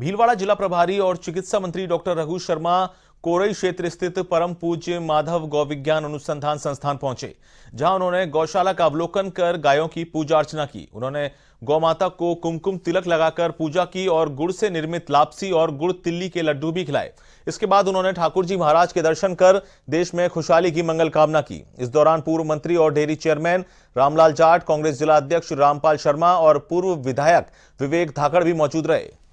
भीलवाड़ा जिला प्रभारी और चिकित्सा मंत्री डॉक्टर रघु शर्मा कोरई क्षेत्र स्थित परम पूज्य माधव गौ विज्ञान अनुसंधान संस्थान पहुंचे जहां उन्होंने गौशाला का अवलोकन कर गायों की पूजा अर्चना की उन्होंने गौ माता को कुमकुम तिलक लगाकर पूजा की और गुड़ से निर्मित लापसी और गुड़ तिल्ली के लड्डू भी खिलाए इसके बाद उन्होंने ठाकुर जी महाराज के दर्शन कर देश में खुशहाली की मंगल कामना की इस दौरान पूर्व मंत्री और डेयरी चेयरमैन रामलाल जाट कांग्रेस जिला अध्यक्ष रामपाल शर्मा और पूर्व विधायक विवेक धाकड़ भी मौजूद रहे